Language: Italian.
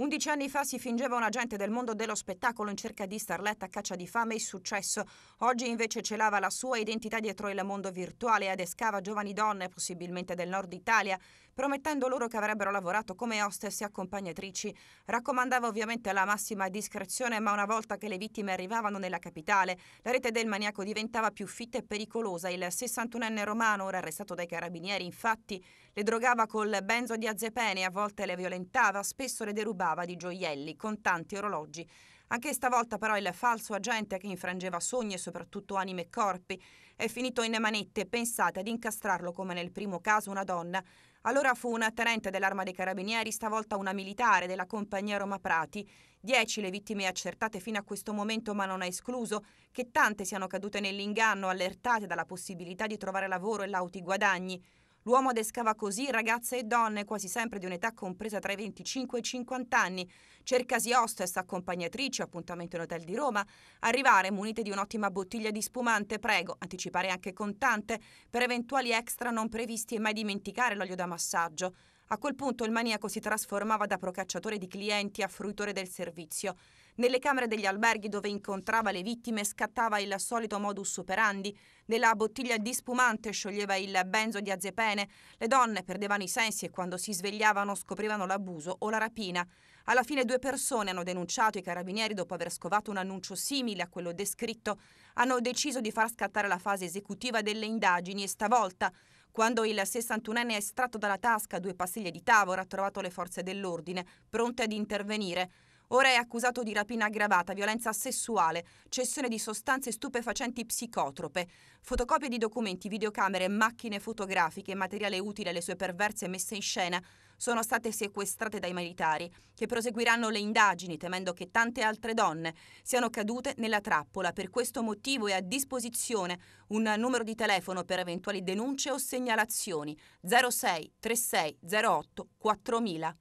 Undici anni fa si fingeva un agente del mondo dello spettacolo in cerca di starletta a caccia di fame e successo. Oggi invece celava la sua identità dietro il mondo virtuale e adescava giovani donne, possibilmente del nord Italia, promettendo loro che avrebbero lavorato come hostess e accompagnatrici. Raccomandava ovviamente la massima discrezione, ma una volta che le vittime arrivavano nella capitale, la rete del maniaco diventava più fitta e pericolosa. Il 61enne romano, ora arrestato dai carabinieri, infatti, le drogava col benzo di azepene, a volte le violentava, spesso le derubava sfilava di gioielli, con tanti orologi. Anche stavolta però il falso agente che infrangeva sogni e soprattutto anime e corpi è finito in manette pensate ad incastrarlo come nel primo caso una donna. Allora fu una tenente dell'arma dei carabinieri, stavolta una militare della compagnia Roma Prati. Dieci le vittime accertate fino a questo momento, ma non è escluso che tante siano cadute nell'inganno, allertate dalla possibilità di trovare lavoro e lauti guadagni. L'uomo adescava così ragazze e donne, quasi sempre di un'età compresa tra i 25 e i 50 anni. Cercasi hostess, accompagnatrice, appuntamento in hotel di Roma. Arrivare munite di un'ottima bottiglia di spumante, prego, anticipare anche contante per eventuali extra non previsti e mai dimenticare l'olio da massaggio. A quel punto il maniaco si trasformava da procacciatore di clienti a fruitore del servizio. Nelle camere degli alberghi dove incontrava le vittime scattava il solito modus operandi. Nella bottiglia di spumante scioglieva il benzo di azepene. Le donne perdevano i sensi e quando si svegliavano scoprivano l'abuso o la rapina. Alla fine due persone hanno denunciato i carabinieri dopo aver scovato un annuncio simile a quello descritto. Hanno deciso di far scattare la fase esecutiva delle indagini e stavolta quando il 61enne ha estratto dalla tasca due pastiglie di tavola, ha trovato le forze dell'ordine, pronte ad intervenire. Ora è accusato di rapina aggravata, violenza sessuale, cessione di sostanze stupefacenti psicotrope, fotocopie di documenti, videocamere, macchine fotografiche, materiale utile alle sue perverse messe in scena, sono state sequestrate dai militari, che proseguiranno le indagini temendo che tante altre donne siano cadute nella trappola. Per questo motivo è a disposizione un numero di telefono per eventuali denunce o segnalazioni 06 36 08 4000.